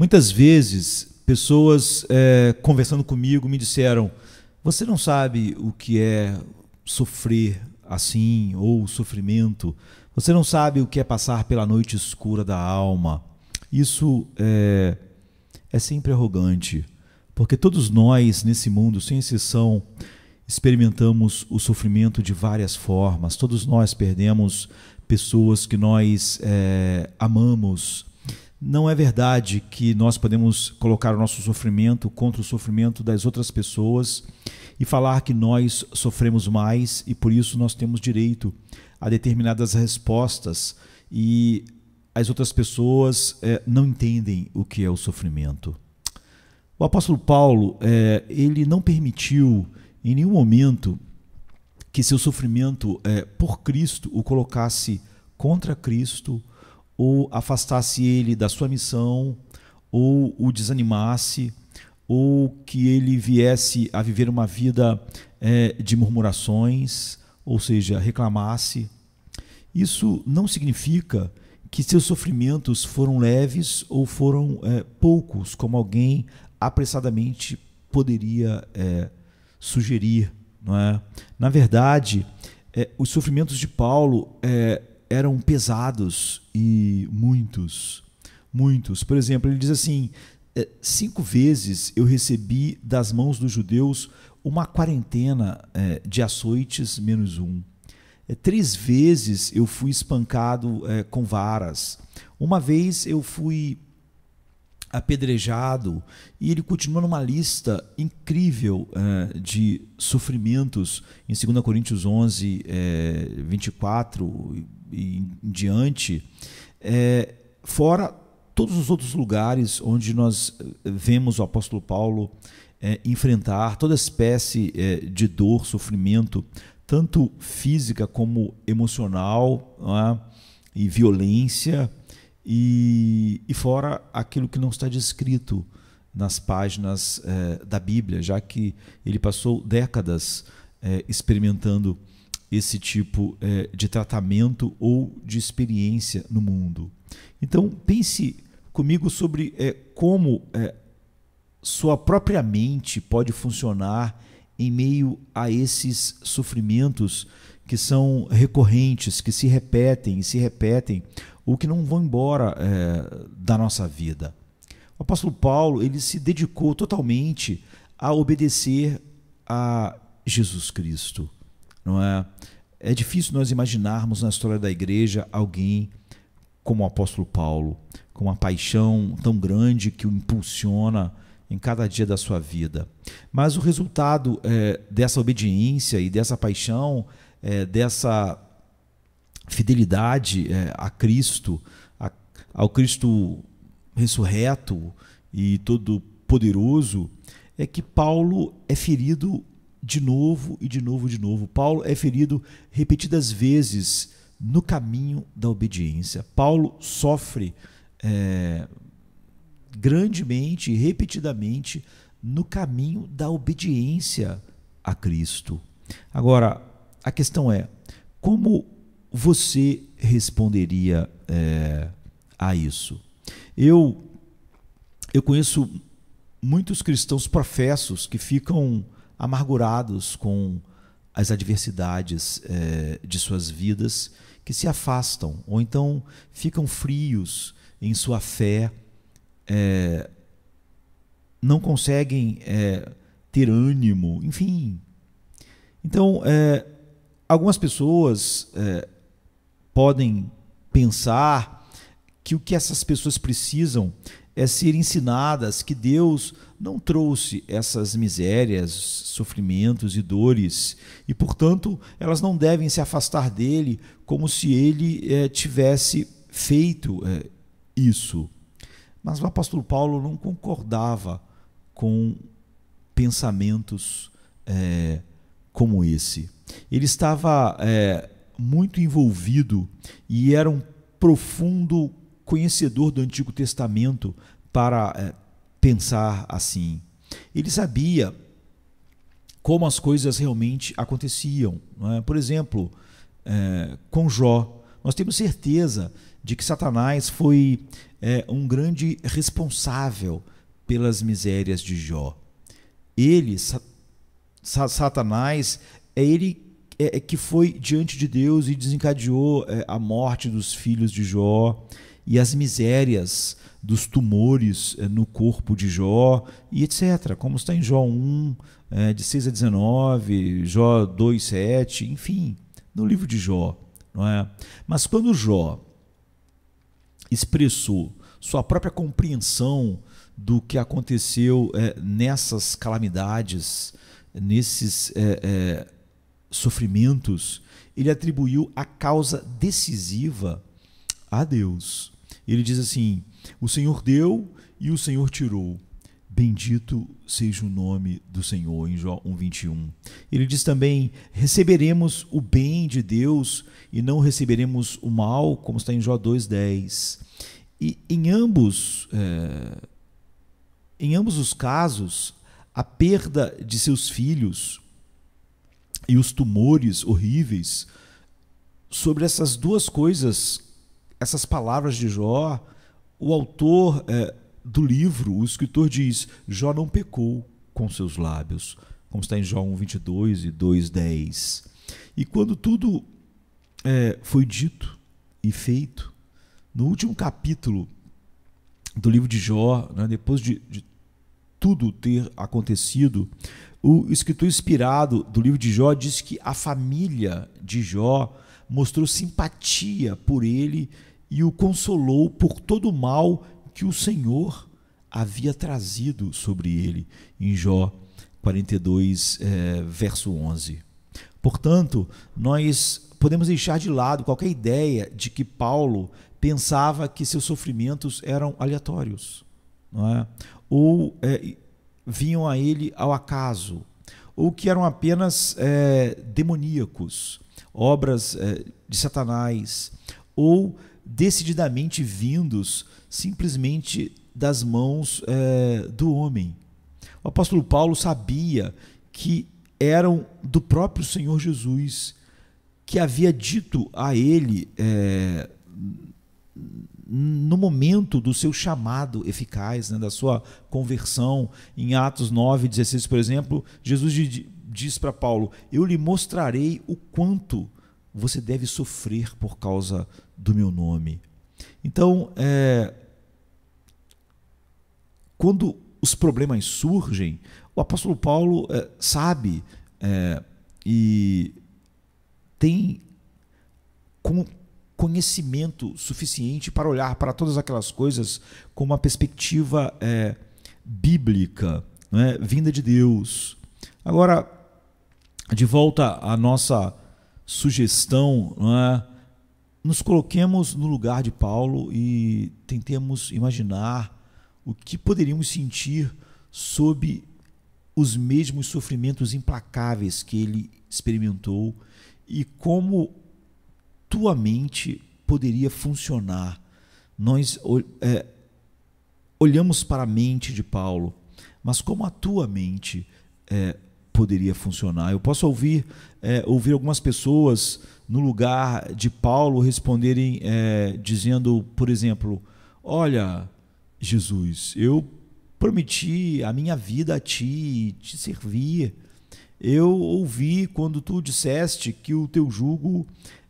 Muitas vezes, pessoas é, conversando comigo me disseram: Você não sabe o que é sofrer assim, ou sofrimento. Você não sabe o que é passar pela noite escura da alma. Isso é, é sempre arrogante, porque todos nós nesse mundo, sem exceção, experimentamos o sofrimento de várias formas. Todos nós perdemos pessoas que nós é, amamos, não é verdade que nós podemos colocar o nosso sofrimento contra o sofrimento das outras pessoas e falar que nós sofremos mais e por isso nós temos direito a determinadas respostas e as outras pessoas é, não entendem o que é o sofrimento. O apóstolo Paulo, é, ele não permitiu em nenhum momento que seu sofrimento é, por Cristo o colocasse contra Cristo ou afastasse ele da sua missão, ou o desanimasse, ou que ele viesse a viver uma vida é, de murmurações, ou seja, reclamasse. Isso não significa que seus sofrimentos foram leves ou foram é, poucos, como alguém apressadamente poderia é, sugerir. Não é? Na verdade, é, os sofrimentos de Paulo é, eram pesados e muitos, muitos. Por exemplo, ele diz assim: é, cinco vezes eu recebi das mãos dos judeus uma quarentena é, de açoites menos um. É, três vezes eu fui espancado com varas. Uma vez eu fui apedrejado. E ele continua numa lista incrível de sofrimentos em 2 Coríntios 11, 24 em diante, é, fora todos os outros lugares onde nós eh, vemos o apóstolo Paulo é, enfrentar toda espécie é, de dor, sofrimento, tanto física como emocional, é? e violência, e, e, fora aquilo que não está descrito nas páginas é, da Bíblia, já que ele passou décadas é, experimentando esse tipo é, de tratamento ou de experiência no mundo. Então, pense comigo sobre é, como é, sua própria mente pode funcionar em meio a esses sofrimentos que são recorrentes, que se repetem e se repetem, ou que não vão embora é, da nossa vida. O apóstolo Paulo ele se dedicou totalmente a obedecer a Jesus Cristo. Não é? é difícil nós imaginarmos na história da igreja alguém como o apóstolo Paulo, com uma paixão tão grande que o impulsiona em cada dia da sua vida. Mas o resultado é, dessa obediência e dessa paixão, é, dessa fidelidade é, a Cristo, a, ao Cristo ressurreto e todo poderoso, é que Paulo é ferido de novo e de novo de novo. Paulo é ferido repetidas vezes no caminho da obediência. Paulo sofre é, grandemente, repetidamente, no caminho da obediência a Cristo. Agora, a questão é: como você responderia é, a isso? Eu, eu conheço muitos cristãos professos que ficam amargurados com as adversidades é, de suas vidas, que se afastam ou então ficam frios em sua fé, é, não conseguem é, ter ânimo, enfim. Então, algumas pessoas podem pensar que o que essas pessoas precisam é ser ensinadas que Deus não trouxe essas misérias, sofrimentos e dores, e portanto elas não devem se afastar dele como se ele é, tivesse feito é, isso. Mas o apóstolo Paulo não concordava com pensamentos é, como esse. Ele estava muito envolvido e era um profundo conhecedor do Antigo Testamento para pensar assim. Ele sabia como as coisas realmente aconteciam. É? Por exemplo, é, com Jó, nós temos certeza de que Satanás foi é, um grande responsável pelas misérias de Jó. Ele, sa Satanás, é ele é, é que foi diante de Deus e desencadeou é, a morte dos filhos de Jó e as misérias dos tumores eh, no corpo de Jó e etc. Como está em Jó 1, eh, de 6 a 19, Jó 2, 7, enfim, no livro de Jó. Não é? Mas quando Jó expressou sua própria compreensão do que aconteceu eh, nessas calamidades, nesses sofrimentos, ele atribuiu a causa decisiva a Deus. Ele diz assim: O Senhor deu e o Senhor tirou. Bendito seja o nome do Senhor, em João 1,21. Ele diz também: receberemos o bem de Deus e não receberemos o mal, como está em Jó 2,10. E em ambos, é, em ambos os casos, a perda de seus filhos e os tumores horríveis, sobre essas duas coisas essas palavras de Jó, o autor é, do livro, o escritor diz: Jó não pecou com seus lábios, como está em Jó 1:22 e 2:10. E quando tudo é, foi dito e feito, no último capítulo do livro de Jó, né, depois de, de tudo ter acontecido, o escritor inspirado do livro de Jó diz que a família de Jó mostrou simpatia por ele e o consolou por todo o mal que o Senhor havia trazido sobre ele, em Jó 42, é, eh, verso 11. Portanto, nós podemos deixar de lado qualquer ideia de que Paulo pensava que seus sofrimentos eram aleatórios, é? ou é, vinham a ele ao acaso, ou que eram apenas eh, demoníacos, obras de Satanás, ou decididamente vindos simplesmente das mãos é, do homem. O apóstolo Paulo sabia que eram do próprio Senhor Jesus, que havia dito a ele é, no momento do seu chamado eficaz, né, da sua conversão. Em Atos 9, 16, por exemplo, Jesus diz para Paulo: Eu lhe mostrarei o quanto você deve sofrer por causa do meu nome. Então, é, quando os problemas surgem, o apóstolo Paulo é, sabe é, e tem conhecimento suficiente para olhar para todas aquelas coisas com uma perspectiva é, bíblica, né, vinda de Deus. Agora, de volta à nossa sugestão, não é? nos coloquemos no lugar de Paulo e tentemos imaginar o que poderíamos sentir sob os mesmos sofrimentos implacáveis que ele experimentou e como tua mente poderia funcionar. Nós é, olhamos para a mente de Paulo, mas como a tua mente é, poderia funcionar. Eu posso ouvir, é, ouvir algumas pessoas no lugar de Paulo responderem é, dizendo, por exemplo, olha, Jesus, eu prometi a minha vida a ti, te servir. Eu ouvi quando tu disseste que o teu jugo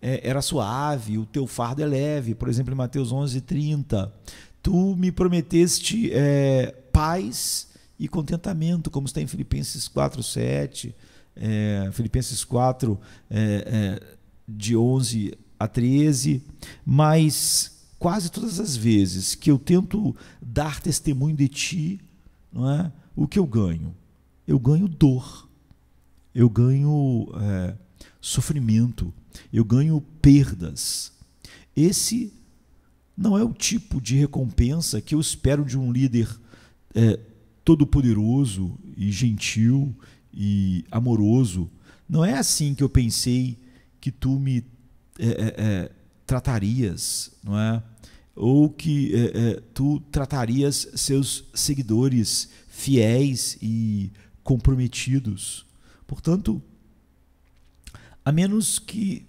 é, era suave, o teu fardo é leve, por exemplo, em Mateus 11:30. Tu me prometeste é, paz e contentamento, como está em Filipenses 4, 7, é, Filipenses 4, é, é, de 11 a 13. Mas quase todas as vezes que eu tento dar testemunho de ti, não é? o que eu ganho? Eu ganho dor, eu ganho é, sofrimento, eu ganho perdas. Esse não é o tipo de recompensa que eu espero de um líder é, todo-poderoso e gentil e amoroso. Não é assim que eu pensei que tu me é, é, é tratarias, não é? Ou que é, é, tu tratarias seus seguidores fiéis e comprometidos. Portanto, a menos que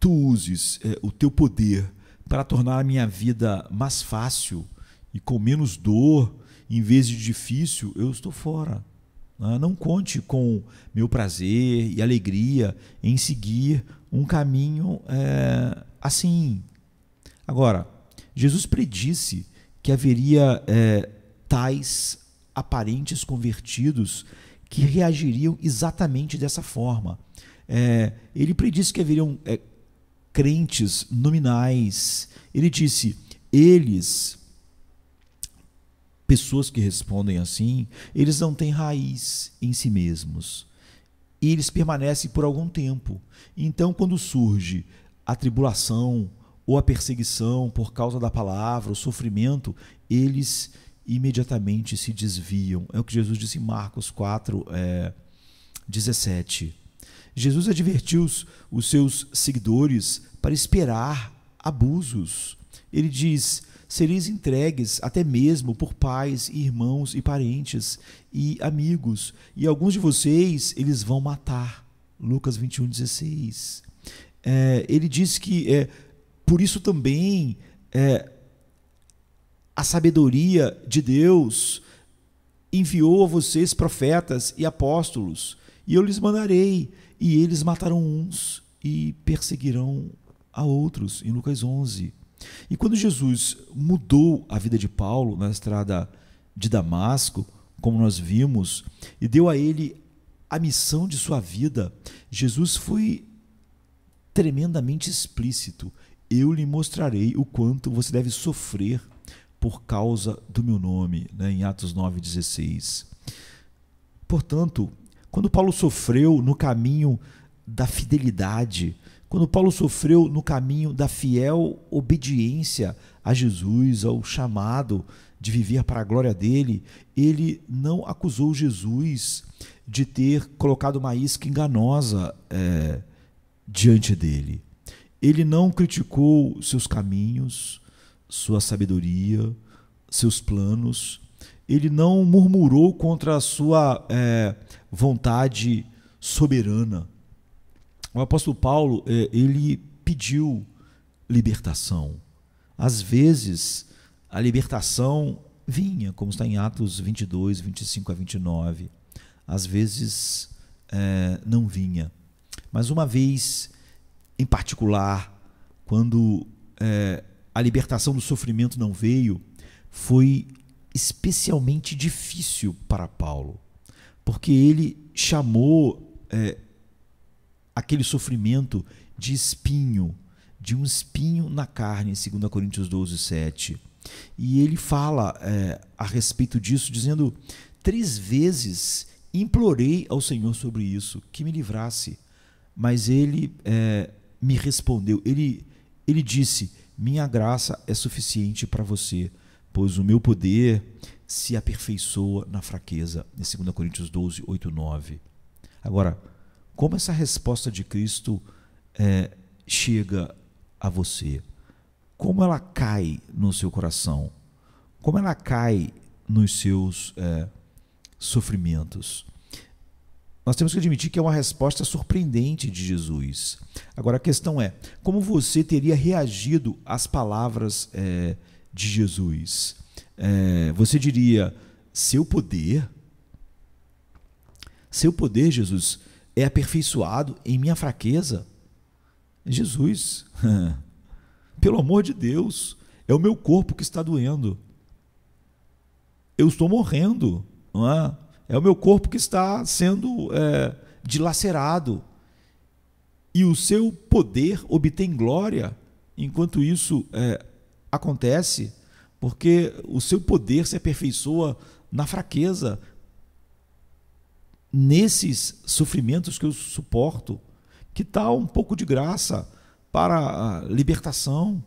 tu uses é, o teu poder para tornar a minha vida mais fácil e com menos dor em vez de difícil, eu estou fora. Ah, não conte com meu prazer e alegria em seguir um caminho é, assim. Agora, Jesus predisse que haveria é, tais aparentes convertidos que reagiriam exatamente dessa forma. É, ele predisse que haveriam é, crentes nominais. Ele disse: eles pessoas que respondem assim, eles não têm raiz em si mesmos. E eles permanecem por algum tempo. Então, quando surge a tribulação ou a perseguição por causa da palavra, o sofrimento, eles imediatamente se desviam. É o que Jesus disse em Marcos 4, é, 17. Jesus advertiu os seus seguidores para esperar abusos. Ele diz: sereis entregues até mesmo por pais, irmãos e parentes e amigos, e alguns de vocês eles vão matar. Lucas 21, 16. É, ele diz que é, por isso também é, a sabedoria de Deus enviou a vocês profetas e apóstolos, e eu lhes mandarei, e eles matarão uns e perseguirão a outros, em Lucas 11. E quando Jesus mudou a vida de Paulo na estrada de Damasco, como nós vimos, e deu a ele a missão de sua vida, Jesus foi tremendamente explícito: Eu lhe mostrarei o quanto você deve sofrer por causa do meu nome, né, em Atos 9,16. Portanto, quando Paulo sofreu no caminho da fidelidade, quando Paulo sofreu no caminho da fiel obediência a Jesus, ao chamado de viver para a glória dele, ele não acusou Jesus de ter colocado uma isca enganosa é, diante dele. Ele não criticou seus caminhos, sua sabedoria, seus planos. Ele não murmurou contra a sua é, vontade soberana o apóstolo Paulo, é, ele pediu libertação. Às vezes, a libertação vinha, como está em Atos 22, 25 a 29. Às vezes, é, não vinha. Mas uma vez, em particular, quando é, a libertação do sofrimento não veio, foi especialmente difícil para Paulo, porque ele chamou é, aquele sofrimento de espinho, de um espinho na carne, em 2 Coríntios 12, 7. E ele fala é, a respeito disso, dizendo: Três vezes implorei ao Senhor sobre isso, que me livrasse. Mas ele é, me respondeu, ele, ele disse: Minha graça é suficiente para você, pois o meu poder se aperfeiçoa na fraqueza. Em 2 Coríntios 12, 8, 9. Agora, como essa resposta de Cristo é, chega a você? Como ela cai no seu coração? Como ela cai nos seus é, sofrimentos? Nós temos que admitir que é uma resposta surpreendente de Jesus. Agora a questão é: como você teria reagido às palavras é, de Jesus? É, você diria, seu poder? Seu poder, Jesus, é aperfeiçoado em minha fraqueza? Jesus, pelo amor de Deus, é o meu corpo que está doendo. Eu estou morrendo, não é? É o meu corpo que está sendo é, dilacerado. E o seu poder obtém glória enquanto isso é, acontece, porque o seu poder se aperfeiçoa na fraqueza, nesses sofrimentos que eu suporto, que tal tá um pouco de graça para a libertação?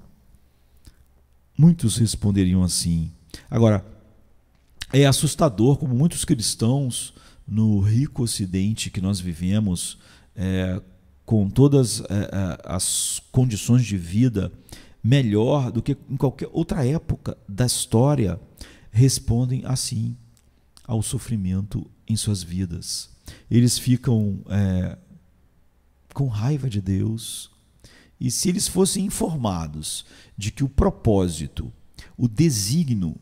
Muitos responderiam assim. Agora, é assustador como muitos cristãos no rico ocidente que nós vivemos, é, com todas é, é as condições de vida melhor do que em qualquer outra época da história, respondem assim ao sofrimento em suas vidas. Eles ficam é, com raiva de Deus. E se eles fossem informados de que o propósito, o desígnio,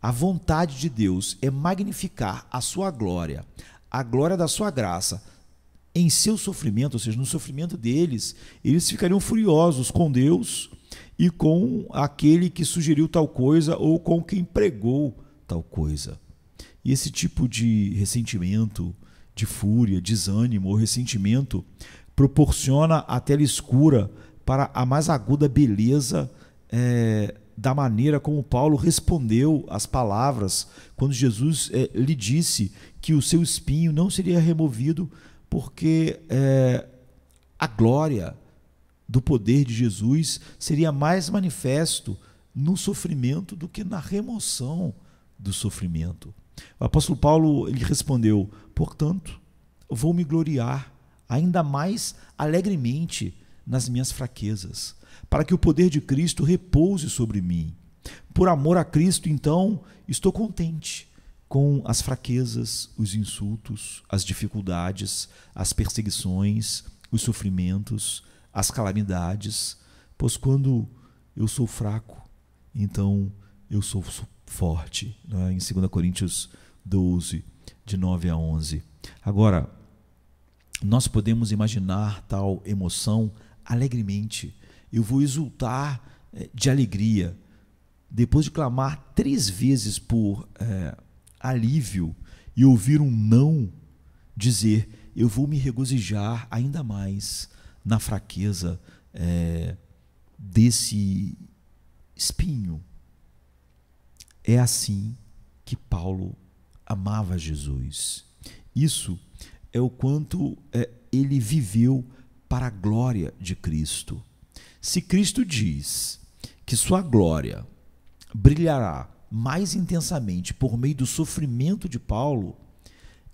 a vontade de Deus é magnificar a sua glória, a glória da sua graça, em seu sofrimento, ou seja, no sofrimento deles, eles ficariam furiosos com Deus e com aquele que sugeriu tal coisa ou com quem pregou tal coisa. E esse tipo de ressentimento, de fúria, desânimo ou ressentimento proporciona a tela escura para a mais aguda beleza é, da maneira como Paulo respondeu às palavras quando Jesus é, lhe disse que o seu espinho não seria removido porque é, a glória do poder de Jesus seria mais manifesto no sofrimento do que na remoção do sofrimento. O apóstolo Paulo ele respondeu: Portanto, vou me gloriar ainda mais alegremente nas minhas fraquezas, para que o poder de Cristo repouse sobre mim. Por amor a Cristo, então, estou contente com as fraquezas, os insultos, as dificuldades, as perseguições, os sofrimentos, as calamidades, pois quando eu sou fraco, então eu sou forte, né? em 2 Coríntios 12, de 9 a 11. Agora, nós podemos imaginar tal emoção alegremente. Eu vou exultar eh, de alegria. Depois de clamar três vezes por é, alívio e ouvir um não, dizer: Eu vou me regozijar ainda mais na fraqueza é, desse espinho é assim que Paulo amava Jesus. Isso é o quanto é, ele viveu para a glória de Cristo. Se Cristo diz que sua glória brilhará mais intensamente por meio do sofrimento de Paulo,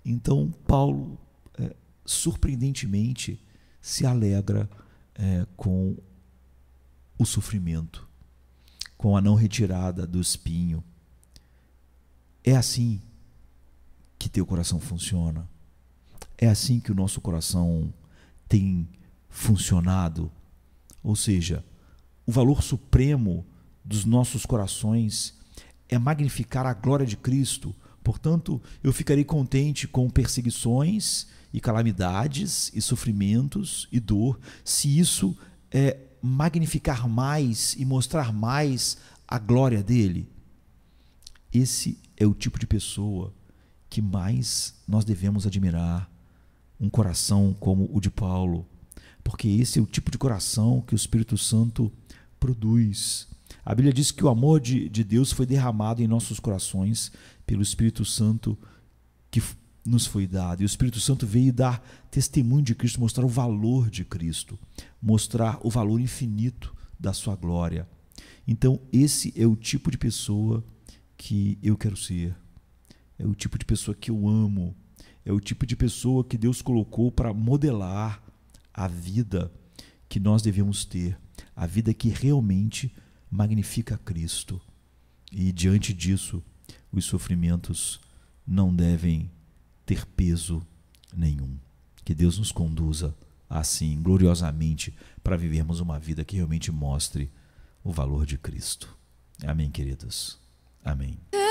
então Paulo, é, surpreendentemente, se alegra é, com o sofrimento, com a não retirada do espinho é assim que teu coração funciona. É assim que o nosso coração tem funcionado. Ou seja, o valor supremo dos nossos corações é magnificar a glória de Cristo. Portanto, eu ficarei contente com perseguições e calamidades e sofrimentos e dor, se isso é magnificar mais e mostrar mais a glória dele. Esse é o tipo de pessoa que mais nós devemos admirar, um coração como o de Paulo, porque esse é o tipo de coração que o Espírito Santo produz. A Bíblia diz que o amor de, de Deus foi derramado em nossos corações pelo Espírito Santo que nos foi dado. E o Espírito Santo veio dar testemunho de Cristo, mostrar o valor de Cristo, mostrar o valor infinito da sua glória. Então, esse é o tipo de pessoa que eu quero ser. É o tipo de pessoa que eu amo. É o tipo de pessoa que Deus colocou para modelar a vida que nós devemos ter, a vida que realmente magnifica Cristo. E diante disso, os sofrimentos não devem ter peso nenhum. Que Deus nos conduza assim, gloriosamente, para vivermos uma vida que realmente mostre o valor de Cristo. Amém, queridos. Amém.